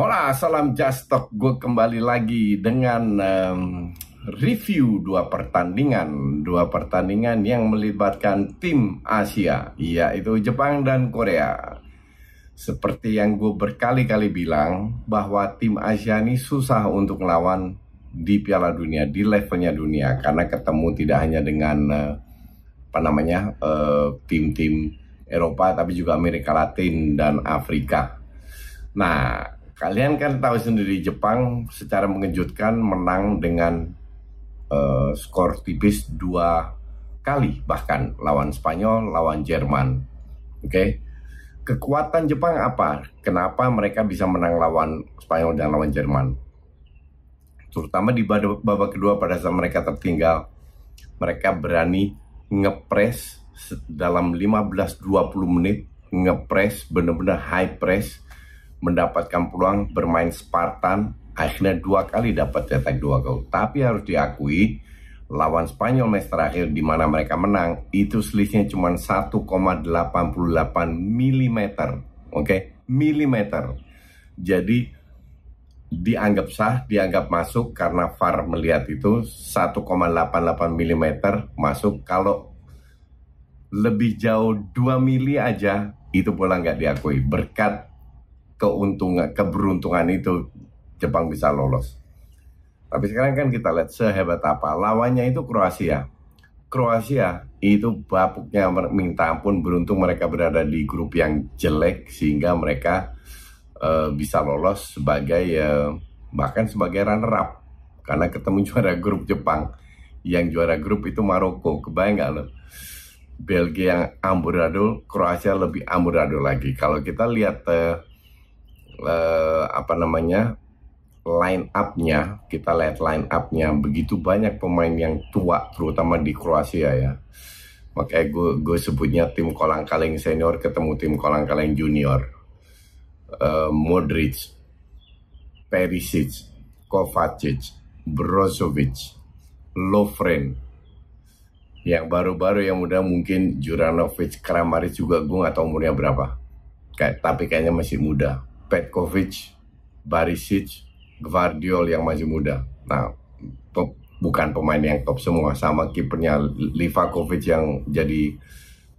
Hola, salam Just Talk. Gue kembali lagi dengan um, review dua pertandingan, dua pertandingan yang melibatkan tim Asia, yaitu Jepang dan Korea. Seperti yang gue berkali-kali bilang bahwa tim Asia ini susah untuk melawan di Piala Dunia, di levelnya dunia, karena ketemu tidak hanya dengan uh, apa namanya eh, tim-tim Eropa, tapi juga Amerika Latin dan Afrika. Nah, Kalian kan tahu sendiri Jepang secara mengejutkan menang dengan uh, skor tipis dua kali bahkan lawan Spanyol, lawan Jerman. Oke. Okay? Kekuatan Jepang apa? Kenapa mereka bisa menang lawan Spanyol dan lawan Jerman? Terutama di babak kedua pada saat mereka tertinggal, mereka berani ngepres dalam 15-20 menit ngepres benar-benar high press mendapatkan peluang bermain Spartan akhirnya dua kali dapat cetak dua gol tapi harus diakui lawan Spanyol match terakhir di mana mereka menang itu selisihnya cuma 1,88 mm oke okay? milimeter jadi dianggap sah, dianggap masuk karena VAR melihat itu 1,88 mm masuk. Kalau lebih jauh 2 mili aja itu bola nggak diakui berkat keuntungan keberuntungan itu Jepang bisa lolos. Tapi sekarang kan kita lihat sehebat apa lawannya itu Kroasia. Kroasia itu bapuknya minta ampun beruntung mereka berada di grup yang jelek sehingga mereka uh, bisa lolos sebagai uh, bahkan sebagai runner up karena ketemu juara grup Jepang yang juara grup itu Maroko kebayang nggak lo Belgia yang amburadul Kroasia lebih amburadul lagi kalau kita lihat uh, uh, apa namanya line upnya kita lihat line upnya begitu banyak pemain yang tua terutama di Kroasia ya. Makanya gue, gue sebutnya tim kolang kaling senior ketemu tim kolang kaling junior. Uh, Modric, Perisic, Kovacic, Brozovic, Lovren, yang baru-baru yang muda mungkin Juranovic, Kramaric juga gue gak tau umurnya berapa. Kayak, tapi kayaknya masih muda Petkovic, Barisic, Gvardiol yang masih muda. Nah, top, bukan pemain yang top semua, sama kipernya Livakovic yang jadi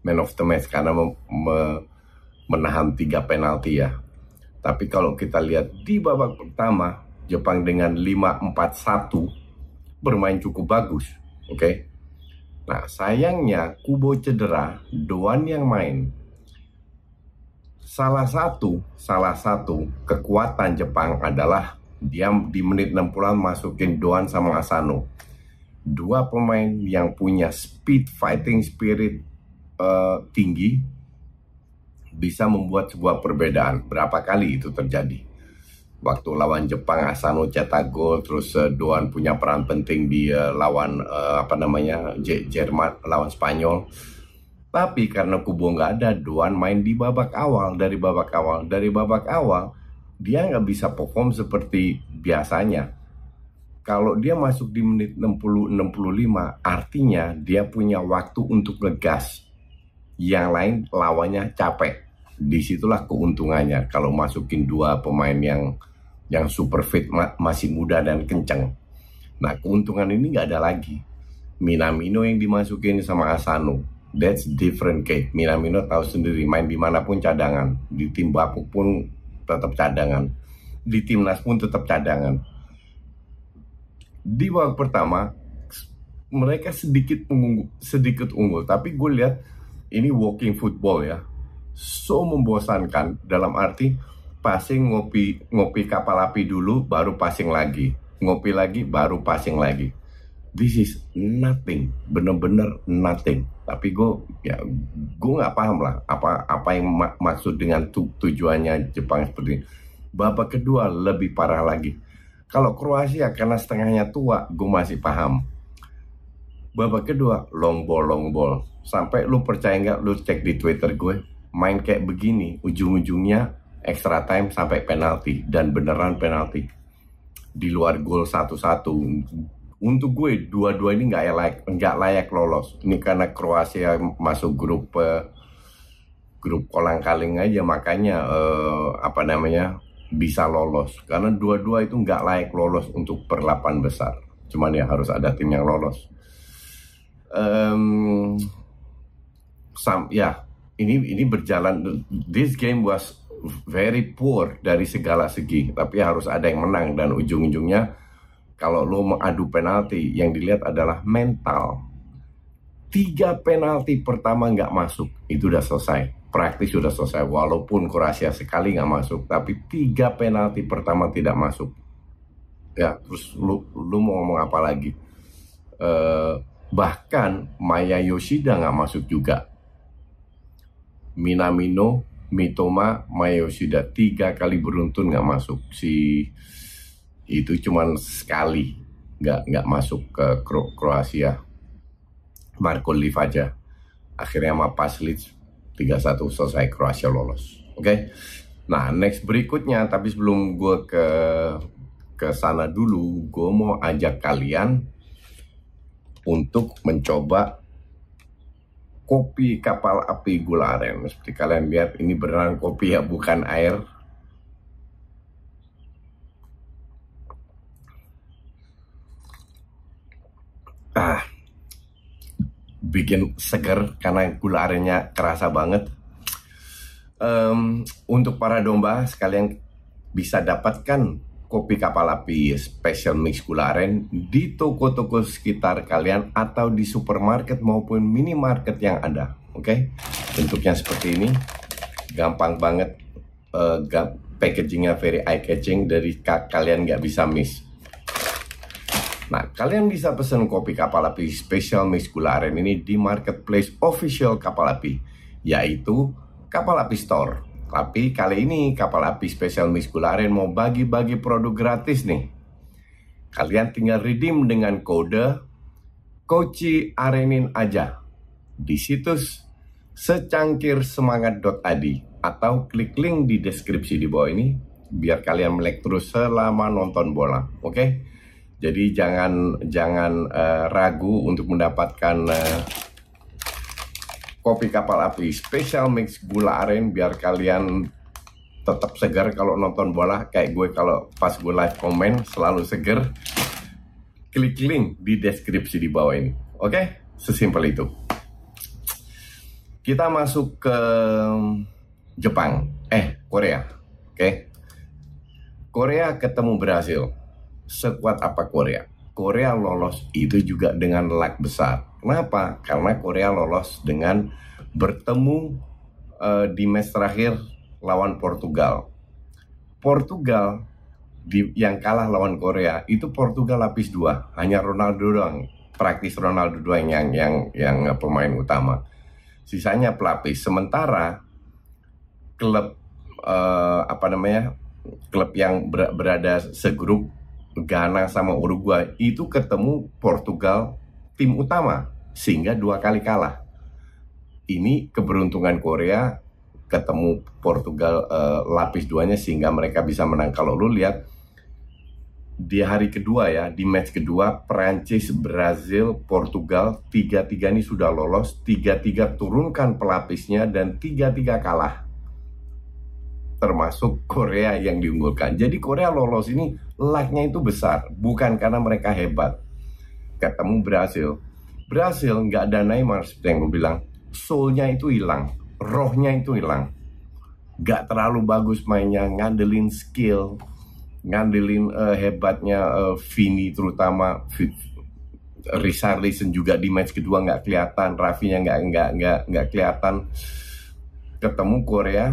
man of the match karena me, me, menahan tiga penalti ya. Tapi kalau kita lihat di babak pertama, Jepang dengan 5-4-1 bermain cukup bagus, oke? Okay? Nah, sayangnya Kubo cedera, Doan yang main salah satu salah satu kekuatan Jepang adalah dia di menit 60-an masukin Doan sama Asano. Dua pemain yang punya speed fighting spirit uh, tinggi bisa membuat sebuah perbedaan. Berapa kali itu terjadi? Waktu lawan Jepang Asano cetak gol, terus uh, Doan punya peran penting di uh, lawan uh, apa namanya Jerman, lawan Spanyol tapi karena Kubo nggak ada, Doan main di babak awal, dari babak awal, dari babak awal, dia nggak bisa perform seperti biasanya. Kalau dia masuk di menit 60-65, artinya dia punya waktu untuk ngegas. Yang lain lawannya capek. Disitulah keuntungannya kalau masukin dua pemain yang yang super fit masih muda dan kenceng. Nah keuntungan ini nggak ada lagi. Minamino yang dimasukin sama Asano That's different cake. Minamino tahu sendiri main dimanapun cadangan. Di tim Bapuk pun tetap cadangan. Di timnas pun tetap cadangan. Di babak pertama mereka sedikit unggul, sedikit unggul. Tapi gue lihat ini walking football ya. So membosankan dalam arti passing ngopi ngopi kapal api dulu baru passing lagi ngopi lagi baru passing lagi this is nothing bener-bener nothing tapi gue ya gue nggak paham lah apa apa yang ma maksud dengan tu tujuannya Jepang seperti ini. babak kedua lebih parah lagi kalau Kroasia karena setengahnya tua gue masih paham babak kedua long ball long ball sampai lu percaya nggak lu cek di Twitter gue main kayak begini ujung-ujungnya extra time sampai penalti dan beneran penalti di luar gol satu-satu untuk gue dua-dua ini nggak layak nggak layak lolos ini karena Kroasia masuk grup eh, grup kolang kaling aja makanya eh, apa namanya bisa lolos karena dua-dua itu nggak layak lolos untuk perlapan besar cuman ya harus ada tim yang lolos um, sam ya ini ini berjalan this game was very poor dari segala segi tapi harus ada yang menang dan ujung-ujungnya kalau lo mengadu penalti yang dilihat adalah mental tiga penalti pertama nggak masuk itu udah selesai praktis sudah selesai walaupun Kroasia sekali nggak masuk tapi tiga penalti pertama tidak masuk ya terus lu lu mau ngomong apa lagi eh, bahkan Maya Yoshida nggak masuk juga Minamino Mitoma Maya Yoshida tiga kali beruntun nggak masuk si itu cuma sekali nggak nggak masuk ke Kro Kroasia Marco Liv aja akhirnya sama Paslic 3-1 selesai Kroasia lolos oke okay? nah next berikutnya tapi sebelum gue ke ke sana dulu gue mau ajak kalian untuk mencoba kopi kapal api gula aren seperti kalian lihat ini beneran kopi ya bukan air ah, bikin seger karena gula arennya kerasa banget. Um, untuk para domba sekalian bisa dapatkan kopi kapal api special mix gula aren di toko-toko sekitar kalian atau di supermarket maupun minimarket yang ada. Oke, okay? bentuknya seperti ini, gampang banget, uh, packagingnya very eye catching dari kalian nggak bisa miss. Nah, kalian bisa pesan kopi kapal api spesial Miss Gula Aren ini di marketplace official kapal api, yaitu kapal api store. Tapi kali ini kapal api spesial Miss Gula Aren mau bagi-bagi produk gratis nih. Kalian tinggal redeem dengan kode Koci Arenin aja di situs secangkirsemangat.id atau klik link di deskripsi di bawah ini biar kalian melek terus selama nonton bola. Oke, okay? Jadi jangan jangan uh, ragu untuk mendapatkan uh, kopi kapal api special mix gula aren biar kalian tetap segar kalau nonton bola kayak gue kalau pas gue live komen selalu segar Klik link di deskripsi di bawah ini. Oke, okay? sesimpel itu. Kita masuk ke mm, Jepang, eh Korea, oke? Okay? Korea ketemu Brasil sekuat apa Korea. Korea lolos itu juga dengan lag besar. Kenapa? Karena Korea lolos dengan bertemu uh, di match terakhir lawan Portugal. Portugal di, yang kalah lawan Korea itu Portugal lapis dua, hanya Ronaldo doang, praktis Ronaldo doang yang yang yang pemain utama. Sisanya pelapis. Sementara klub uh, apa namanya klub yang berada segrup Ghana sama Uruguay itu ketemu Portugal tim utama sehingga dua kali kalah. Ini keberuntungan Korea ketemu Portugal uh, lapis duanya sehingga mereka bisa menang. Kalau lu lihat di hari kedua ya, di match kedua Perancis, Brazil, Portugal tiga-tiga ini sudah lolos, tiga-tiga turunkan pelapisnya dan tiga-tiga kalah termasuk Korea yang diunggulkan. Jadi Korea lolos ini like-nya itu besar, bukan karena mereka hebat. Ketemu Brasil. Brasil nggak ada Neymar seperti yang gue bilang. Soulnya itu hilang, rohnya itu hilang. Nggak terlalu bagus mainnya, ngandelin skill, ngandelin uh, hebatnya uh, Vini terutama Richarlison juga di match kedua nggak kelihatan, Rafinya nggak nggak nggak nggak kelihatan. Ketemu Korea,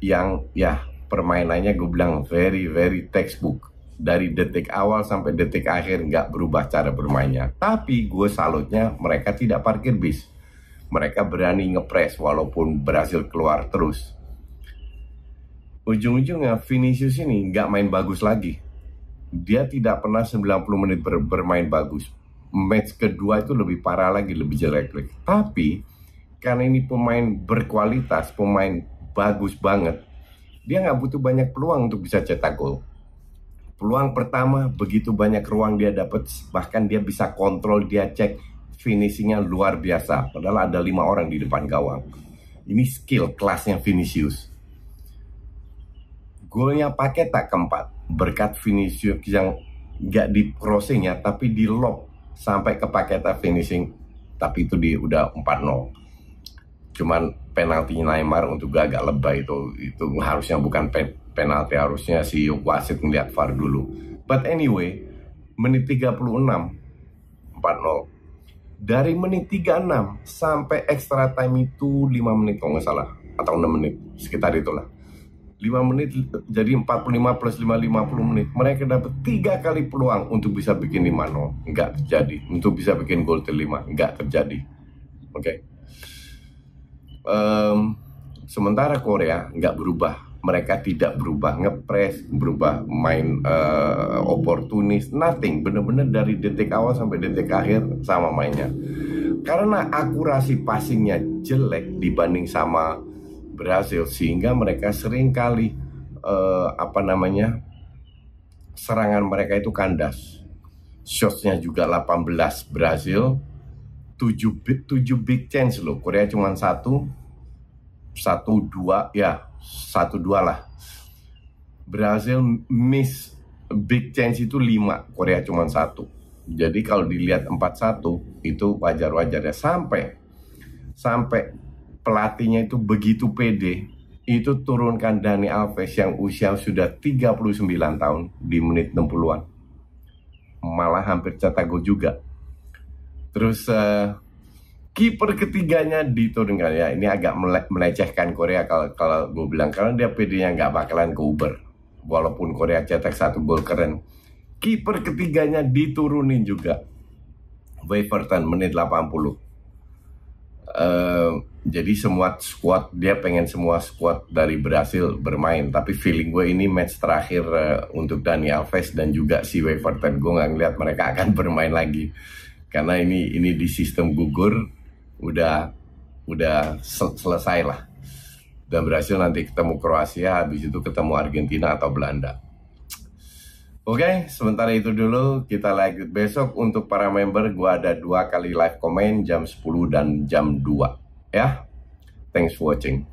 yang ya permainannya gue bilang very very textbook dari detik awal sampai detik akhir nggak berubah cara bermainnya. Tapi gue salutnya mereka tidak parkir bis. Mereka berani ngepres walaupun berhasil keluar terus. Ujung-ujungnya Vinicius ini nggak main bagus lagi. Dia tidak pernah 90 menit ber bermain bagus. Match kedua itu lebih parah lagi, lebih jelek lagi. Tapi karena ini pemain berkualitas, pemain bagus banget, dia nggak butuh banyak peluang untuk bisa cetak gol. Peluang pertama begitu banyak ruang dia dapat, bahkan dia bisa kontrol, dia cek finishingnya luar biasa. Padahal ada lima orang di depan gawang. Ini skill kelasnya Vinicius. Golnya pakai tak keempat berkat Vinicius yang nggak di crossing ya, tapi di lob sampai ke paketa finishing tapi itu di udah 4-0 cuman penalti Neymar untuk agak lebay itu itu harusnya bukan pen penalti harusnya si wasit melihat VAR dulu but anyway menit 36 4-0 dari menit 36 sampai extra time itu 5 menit kalau nggak salah atau 6 menit sekitar itulah 5 menit jadi 45 plus 5 50 menit mereka dapat 3 kali peluang untuk bisa bikin 5 0 nggak terjadi untuk bisa bikin gol ke 5 nggak terjadi oke okay um, sementara Korea nggak berubah mereka tidak berubah ngepres, berubah main uh, oportunis, nothing. Bener-bener dari detik awal sampai detik akhir sama mainnya. Karena akurasi passingnya jelek dibanding sama Brazil sehingga mereka sering kali uh, eh, apa namanya serangan mereka itu kandas. Shotsnya juga 18 Brazil tujuh big, tujuh big change loh. Korea cuma satu, satu dua ya satu dua lah. Brazil miss big change itu lima, Korea cuma satu. Jadi kalau dilihat empat satu itu wajar-wajar ya sampai sampai pelatihnya itu begitu pede itu turunkan Dani Alves yang usia sudah 39 tahun di menit 60-an. Malah hampir cetak gol juga Terus uh, kiper ketiganya diturunkan ya ini agak mele melecehkan Korea kalau kalau gue bilang karena dia PD-nya nggak bakalan ke Uber walaupun Korea cetak satu gol keren kiper ketiganya diturunin juga Waverton menit 80 Uh, eh, jadi semua squad dia pengen semua squad dari Brasil bermain tapi feeling gue ini match terakhir uh, untuk Dani Alves dan juga si Waverton gue nggak ngeliat mereka akan bermain lagi karena ini ini di sistem gugur udah udah selesai lah dan berhasil nanti ketemu Kroasia habis itu ketemu Argentina atau Belanda Oke, sementara itu dulu kita like besok untuk para member gua ada dua kali live comment jam 10 dan jam 2 ya. Thanks for watching.